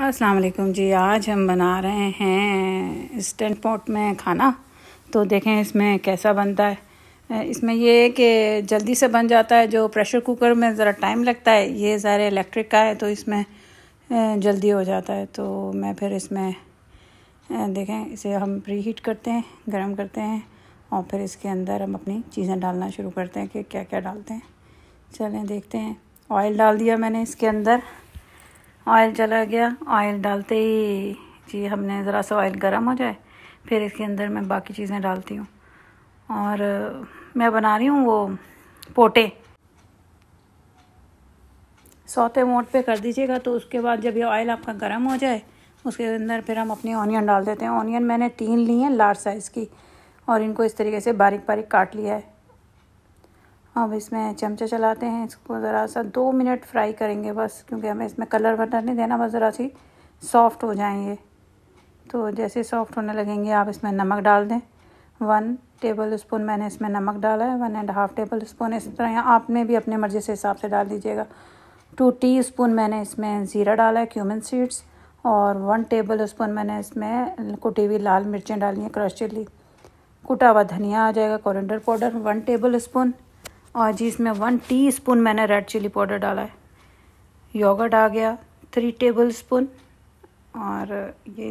अस्सलाम वालेकुम जी आज हम बना रहे हैं इंस्टेंट पॉट में खाना तो देखें इसमें कैसा बनता है इसमें ये है कि जल्दी से बन जाता है जो प्रेशर कुकर में ज़रा टाइम लगता है ये ज़रा इलेक्ट्रिक का है तो इसमें जल्दी हो जाता है तो मैं फिर इसमें देखें इसे हम प्री हीट करते हैं गर्म करते हैं और फिर इसके अंदर हम अपनी चीज़ें डालना शुरू करते हैं कि क्या क्या डालते हैं चलें देखते हैं ऑयल डाल दिया मैंने इसके अंदर ऑयल चला गया ऑयल डालते ही जी हमने ज़रा सा ऑयल गर्म हो जाए फिर इसके अंदर मैं बाकी चीज़ें डालती हूँ और मैं बना रही हूँ वो पोटे सौते मोट पे कर दीजिएगा तो उसके बाद जब ये ऑयल आपका गर्म हो जाए उसके अंदर फिर हम अपनी ऑनियन डाल देते हैं ऑनियन मैंने तीन ली हैं लार्ज साइज़ की और इनको इस तरीके से बारीक बारीक काट लिया है अब इसमें चमचा चलाते हैं इसको ज़रा सा दो मिनट फ्राई करेंगे बस क्योंकि हमें इसमें कलर वलर नहीं देना बस ज़रा सी सॉफ्ट हो जाएंगे तो जैसे सॉफ्ट होने लगेंगे आप इसमें नमक डाल दें वन टेबल स्पून मैंने इसमें नमक डाला है one and half tablespoon इस तरह आपने भी अपने मर्ज़ी से हिसाब से डाल दीजिएगा टू टी स्पून मैंने इसमें ज़ीरा डाला है क्यूमन सीड्स और वन टेबल स्पून मैंने इसमें कुटी हुई लाल मिर्चें डाली हैं क्रश चिली कुटा हुआ धनिया आ जाएगा coriander powder one tablespoon और जी इसमें वन स्पून मैंने रेड चिली पाउडर डाला है योगर्ट आ गया थ्री टेबल स्पून और ये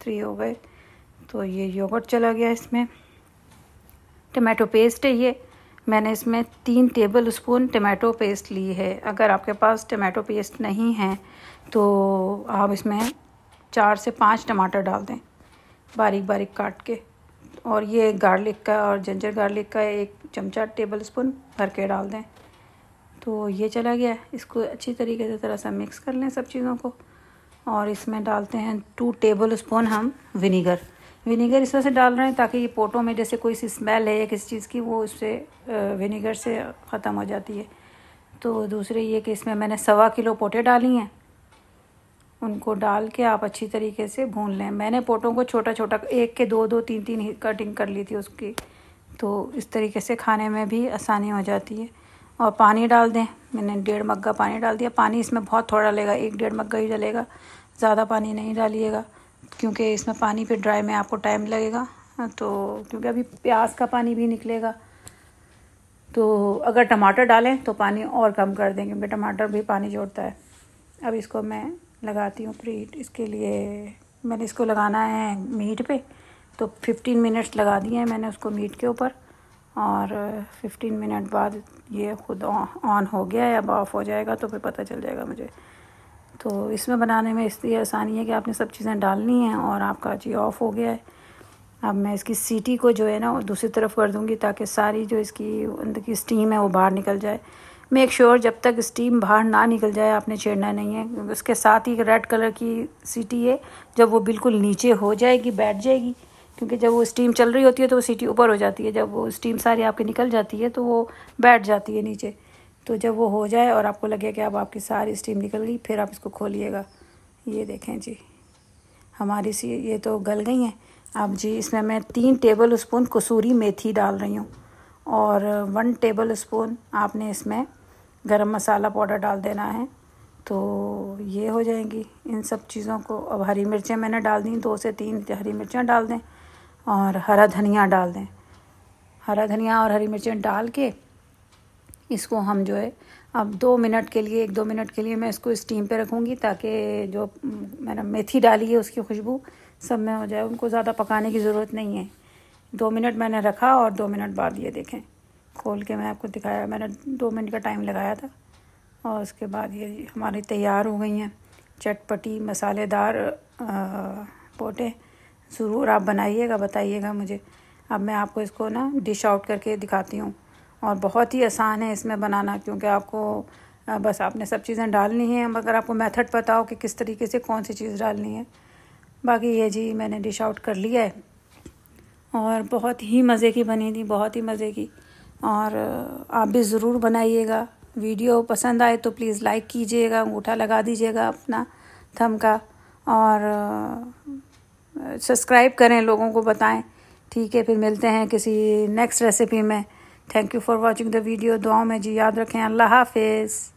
थ्री हो गए तो ये योगर्ट चला गया इसमें टमाटो पेस्ट है ये मैंने इसमें तीन टेबल स्पून टमाटो पेस्ट ली है अगर आपके पास टमाटो पेस्ट नहीं है तो आप इसमें चार से पाँच टमाटर डाल दें बारीक बारीक काट के और ये गार्लिक का और जंजर गार्लिक का एक चमचा टेबल स्पून भर के डाल दें तो ये चला गया इसको अच्छी तरीके से थोड़ा सा मिक्स कर लें सब चीज़ों को और इसमें डालते हैं टू टेबल स्पून हम विनीगर विनीगर इस वजह से डाल रहे हैं ताकि ये पोटों में जैसे कोई सी स्मेल है या किसी चीज़ की वो इससे विनीगर से ख़त्म हो जाती है तो दूसरे ये कि इसमें मैंने सवा किलो पोटे डाली हैं उनको डाल के आप अच्छी तरीके से भून लें मैंने पोटों को छोटा छोटा एक के दो दो तीन तीन कटिंग कर ली थी उसकी तो इस तरीके से खाने में भी आसानी हो जाती है और पानी डाल दें मैंने डेढ़ मग्गा पानी डाल दिया पानी इसमें बहुत थोड़ा डलेगा एक डेढ़ मग्गा ही डलेगा ज़्यादा पानी नहीं डालिएगा क्योंकि इसमें पानी फिर ड्राई में आपको टाइम लगेगा तो क्योंकि अभी प्याज का पानी भी निकलेगा तो अगर टमाटर डालें तो पानी और कम कर दें क्योंकि टमाटर भी पानी जोड़ता है अब इसको मैं लगाती हूँ प्रीट इसके लिए मैंने इसको लगाना है मीट पे तो 15 मिनट्स लगा दिए हैं मैंने उसको मीट के ऊपर और 15 मिनट बाद ये खुद ऑन हो गया है अब ऑफ हो जाएगा तो फिर पता चल जाएगा मुझे तो इसमें बनाने में इसलिए आसानी है कि आपने सब चीज़ें डालनी हैं और आपका जी ऑफ हो गया है अब मैं इसकी सीटी को जो है ना दूसरी तरफ कर दूँगी ताकि सारी जो इसकी अंदर की स्टीम है वो बाहर निकल जाए मेक श्योर sure जब तक स्टीम बाहर ना निकल जाए आपने छेड़ना नहीं है उसके साथ ही रेड कलर की सीटी है जब वो बिल्कुल नीचे हो जाएगी बैठ जाएगी क्योंकि जब वो स्टीम चल रही होती है तो वो सीटी ऊपर हो जाती है जब वो स्टीम सारी आपकी निकल जाती है तो वो बैठ जाती है नीचे तो जब वो हो जाए और आपको लगे कि अब आपकी सारी स्टीम निकल गई फिर आप इसको खोलिएगा ये देखें जी हमारी सी ये तो गल गई हैं अब जी इसमें मैं तीन टेबल स्पून कसूरी मेथी डाल रही हूँ और वन टेबल स्पून आपने इसमें गरम मसाला पाउडर डाल देना है तो ये हो जाएंगी इन सब चीज़ों को अब हरी मिर्चें मैंने डाल दी दो से तीन हरी मिर्चें डाल दें और हरा धनिया डाल दें हरा धनिया और हरी मिर्चें डाल के इसको हम जो है अब दो मिनट के लिए एक दो मिनट के लिए मैं इसको स्टीम पे रखूँगी ताकि जो मैंने मेथी डाली है उसकी खुशबू सब में हो जाए उनको ज़्यादा पकाने की ज़रूरत नहीं है दो मिनट मैंने रखा और दो मिनट बाद ये देखें खोल के मैंने आपको दिखाया मैंने दो मिनट का टाइम लगाया था और उसके बाद ये हमारी तैयार हो गई हैं चटपटी मसालेदार पोटे ज़रूर आप बनाइएगा बताइएगा मुझे अब मैं आपको इसको ना डिश आउट करके दिखाती हूँ और बहुत ही आसान है इसमें बनाना क्योंकि आपको बस आपने सब चीज़ें डालनी हैं मगर आपको मेथड पता हो कि किस तरीके से कौन सी चीज़ डालनी है बाकी ये जी मैंने डिश आउट कर लिया है और बहुत ही मज़े की बनी थी बहुत ही मज़े की और आप भी ज़रूर बनाइएगा वीडियो पसंद आए तो प्लीज़ लाइक कीजिएगा अंगूठा लगा दीजिएगा अपना थम का और सब्सक्राइब करें लोगों को बताएं ठीक है फिर मिलते हैं किसी नेक्स्ट रेसिपी में thank you for watching the video दुआओं में जी याद रखें अल्लाह हाफिज़